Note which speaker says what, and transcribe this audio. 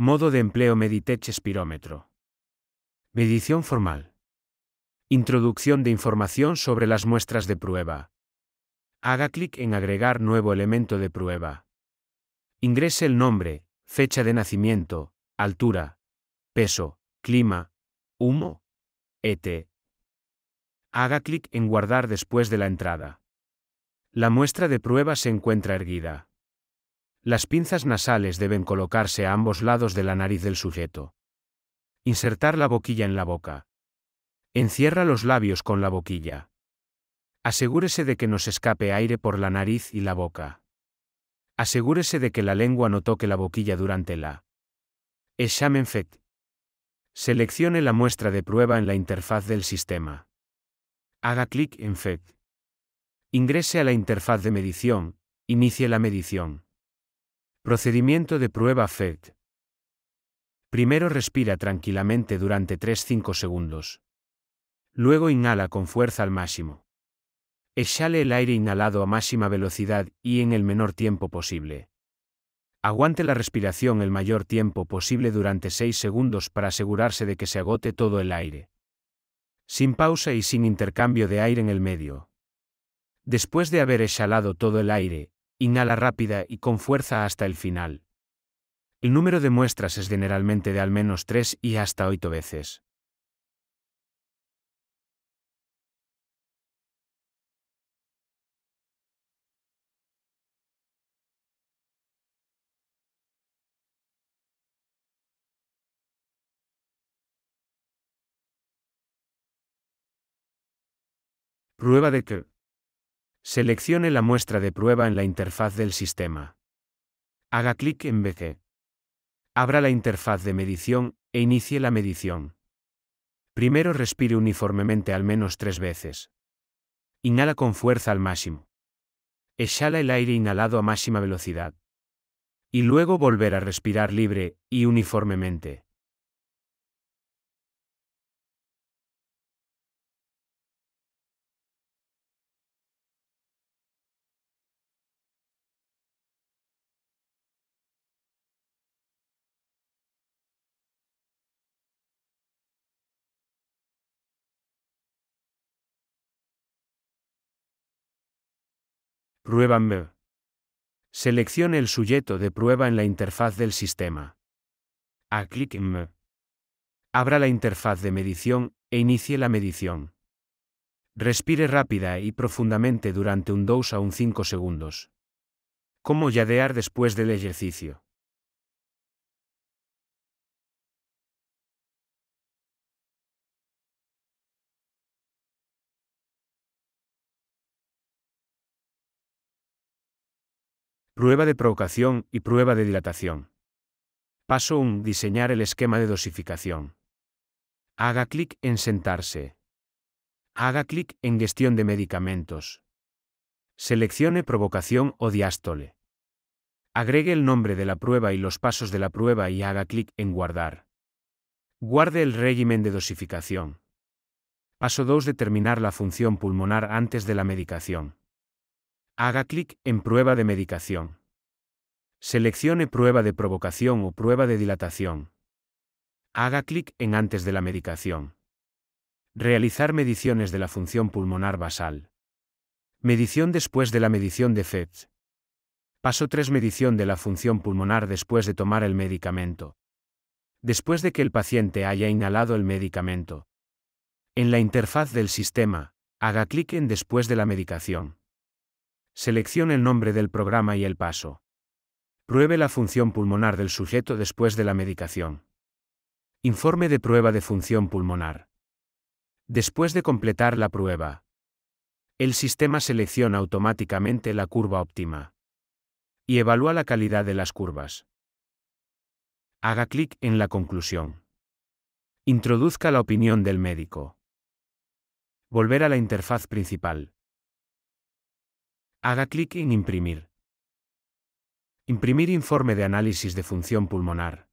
Speaker 1: Modo de empleo Meditech Espirómetro. Medición formal. Introducción de información sobre las muestras de prueba. Haga clic en Agregar nuevo elemento de prueba. Ingrese el nombre, fecha de nacimiento, altura, peso, clima, humo, ET. Haga clic en Guardar después de la entrada. La muestra de prueba se encuentra erguida. Las pinzas nasales deben colocarse a ambos lados de la nariz del sujeto. Insertar la boquilla en la boca. Encierra los labios con la boquilla. Asegúrese de que no se escape aire por la nariz y la boca. Asegúrese de que la lengua no toque la boquilla durante la Fect. Seleccione la muestra de prueba en la interfaz del sistema. Haga clic en FET. Ingrese a la interfaz de medición, inicie la medición. Procedimiento de prueba FED. Primero respira tranquilamente durante 3-5 segundos. Luego inhala con fuerza al máximo. Exhale el aire inhalado a máxima velocidad y en el menor tiempo posible. Aguante la respiración el mayor tiempo posible durante 6 segundos para asegurarse de que se agote todo el aire. Sin pausa y sin intercambio de aire en el medio. Después de haber exhalado todo el aire, Inhala rápida y con fuerza hasta el final. El número de muestras es generalmente de al menos 3 y hasta 8 veces. Prueba de que Seleccione la muestra de prueba en la interfaz del sistema. Haga clic en BC. Abra la interfaz de medición e inicie la medición. Primero respire uniformemente al menos tres veces. Inhala con fuerza al máximo. Exhala el aire inhalado a máxima velocidad. Y luego volver a respirar libre y uniformemente. Prueba Seleccione el sujeto de prueba en la interfaz del sistema. A clic M. Abra la interfaz de medición e inicie la medición. Respire rápida y profundamente durante un 2 a un 5 segundos. ¿Cómo yadear después del ejercicio? Prueba de provocación y prueba de dilatación. Paso 1. Diseñar el esquema de dosificación. Haga clic en Sentarse. Haga clic en Gestión de medicamentos. Seleccione provocación o diástole. Agregue el nombre de la prueba y los pasos de la prueba y haga clic en Guardar. Guarde el régimen de dosificación. Paso 2. Determinar la función pulmonar antes de la medicación. Haga clic en Prueba de medicación. Seleccione Prueba de provocación o Prueba de dilatación. Haga clic en Antes de la medicación. Realizar mediciones de la función pulmonar basal. Medición después de la medición de FETS. Paso 3. Medición de la función pulmonar después de tomar el medicamento. Después de que el paciente haya inhalado el medicamento. En la interfaz del sistema, haga clic en Después de la medicación. Seleccione el nombre del programa y el paso. Pruebe la función pulmonar del sujeto después de la medicación. Informe de prueba de función pulmonar. Después de completar la prueba, el sistema selecciona automáticamente la curva óptima y evalúa la calidad de las curvas. Haga clic en la conclusión. Introduzca la opinión del médico. Volver a la interfaz principal. Haga clic en Imprimir. Imprimir informe de análisis de función pulmonar.